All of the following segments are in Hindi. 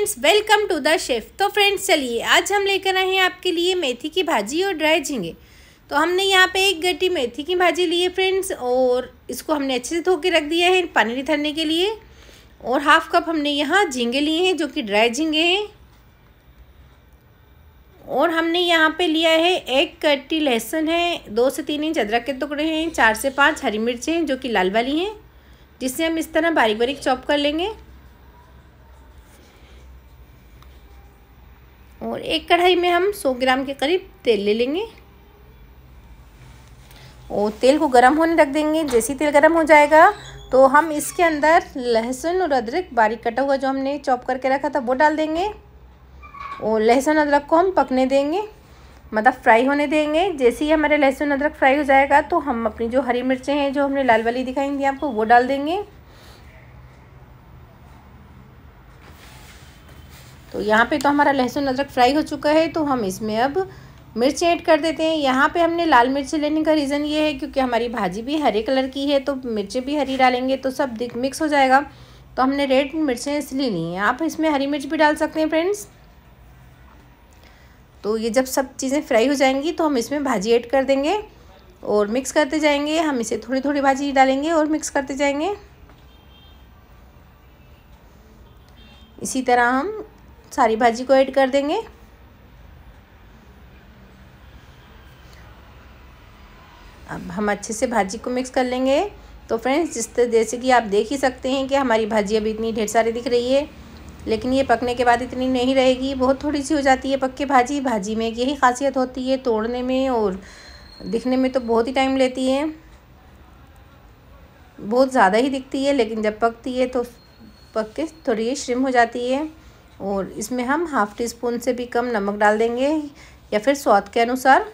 friends welcome to the chef तो फ्रेंड्स चलिए आज हम लेकर आए हैं आपके लिए मेथी की भाजी और ड्राई झींगे तो हमने यहाँ पे एक गट्टी मेथी की भाजी ली है फ्रेंड्स और इसको हमने अच्छे से धो के रख दिया है पानी निथरने के लिए और हाफ कप हमने यहाँ झींगे लिए हैं जो कि ड्राई झींगे हैं और हमने यहाँ पे लिया है एक कट्टी लहसुन है दो से तीन इंच अदरक के टुकड़े हैं चार से पाँच हरी मिर्चें जो कि लाल वाली हैं जिससे हम इस तरह बारीक बारीक चॉप कर लेंगे और एक कढ़ाई में हम 100 ग्राम के करीब तेल ले लेंगे और तेल को गर्म होने रख देंगे जैसे ही तेल गर्म हो जाएगा तो हम इसके अंदर लहसुन और अदरक बारीक कटा हुआ जो हमने चॉप करके रखा था वो डाल देंगे और लहसुन अदरक को हम पकने देंगे मतलब फ्राई होने देंगे जैसे ही हमारे लहसुन अदरक फ्राई हो जाएगा तो हम अपनी जो हरी मिर्चें हैं जो हमने लाल वाली दिखाई दी आपको वो डाल देंगे तो यहाँ पे तो हमारा लहसुन अदरक फ्राई हो चुका है तो हम इसमें अब मिर्च ऐड कर देते हैं यहाँ पे हमने लाल मिर्च लेने का रीज़न ये है क्योंकि हमारी भाजी भी हरे कलर की है तो मिर्चें भी हरी डालेंगे तो सब दिख मिक्स हो जाएगा तो हमने रेड मिर्चें इसलिए ली हैं आप इसमें हरी मिर्च भी डाल सकते हैं फ्रेंड्स तो ये जब सब चीज़ें फ्राई हो जाएंगी तो हम इसमें भाजी ऐड कर देंगे और मिक्स करते जाएंगे हम इसे थोड़ी थोड़ी भाजी डालेंगे और मिक्स करते जाएंगे इसी तरह हम सारी भाजी को ऐड कर देंगे अब हम अच्छे से भाजी को मिक्स कर लेंगे तो फ्रेंड्स जिस तरह जैसे कि आप देख ही सकते हैं कि हमारी भाजी अभी इतनी ढेर सारी दिख रही है लेकिन ये पकने के बाद इतनी नहीं रहेगी बहुत थोड़ी सी हो जाती है पक्के भाजी भाजी में यही खासियत होती है तोड़ने में और दिखने में तो बहुत ही टाइम लेती है बहुत ज़्यादा ही दिखती है लेकिन जब पकती है तो पक के थोड़ी श्रिम हो जाती है और इसमें हम हाफ़ टी स्पून से भी कम नमक डाल देंगे या फिर स्वाद के अनुसार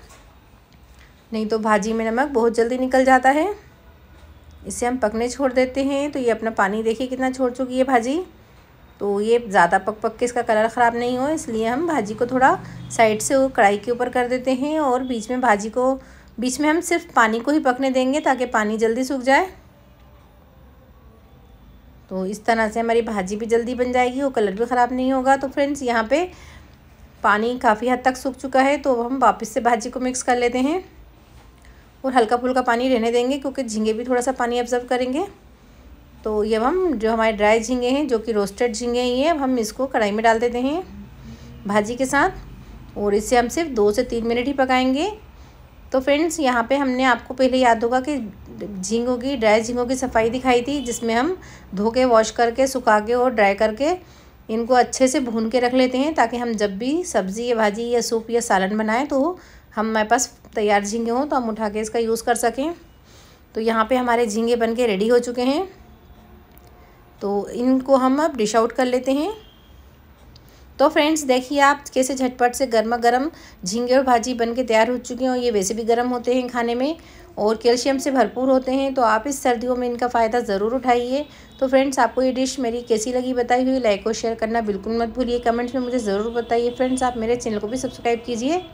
नहीं तो भाजी में नमक बहुत जल्दी निकल जाता है इसे हम पकने छोड़ देते हैं तो ये अपना पानी देखिए कितना छोड़ चुकी है भाजी तो ये ज़्यादा पक पक के इसका कलर ख़राब नहीं हो इसलिए हम भाजी को थोड़ा साइड से कढ़ाई के ऊपर कर देते हैं और बीच में भाजी को बीच में हम सिर्फ पानी को ही पकने देंगे ताकि पानी जल्दी सूख जाए तो इस तरह से हमारी भाजी भी जल्दी बन जाएगी और कलर भी ख़राब नहीं होगा तो फ्रेंड्स यहाँ पे पानी काफ़ी हद तक सूख चुका है तो हम वापस से भाजी को मिक्स कर लेते हैं और हल्का फुल्का पानी रहने देंगे क्योंकि झींगे भी थोड़ा सा पानी ऑब्जर्व करेंगे तो ये हम जो हमारे ड्राई झींगे हैं जो कि रोस्टेड झींगे ही हैं अब हम इसको कढ़ाई में डाल देते हैं भाजी के साथ और इसे हम सिर्फ दो से तीन मिनट ही पकाएंगे तो फ्रेंड्स यहाँ पे हमने आपको पहले याद होगा कि झींगों की ड्राई झींगों की सफाई दिखाई थी जिसमें हम धो के वॉश करके सुखा के और ड्राई करके इनको अच्छे से भून के रख लेते हैं ताकि हम जब भी सब्ज़ी या भाजी या सूप या सालन बनाएं तो हम हमारे पास तैयार झींगे हों तो हम उठा के इसका यूज़ कर सकें तो यहाँ पर हमारे झींगे बन के रेडी हो चुके हैं तो इनको हम अब डिश आउट कर लेते हैं तो फ्रेंड्स देखिए आप कैसे झटपट से गर्मा गर्म झींगे और भाजी बन के तैयार हो चुके हैं ये वैसे भी गर्म होते हैं खाने में और कैल्शियम से भरपूर होते हैं तो आप इस सर्दियों में इनका फ़ायदा ज़रूर उठाइए तो फ्रेंड्स आपको ये डिश मेरी कैसी लगी बताई हुई लाइक और शेयर करना बिल्कुल मत भूलिए कमेंट्स में मुझे ज़रूर बताइए फ्रेंड्स आप मेरे चैनल को भी सब्सक्राइब कीजिए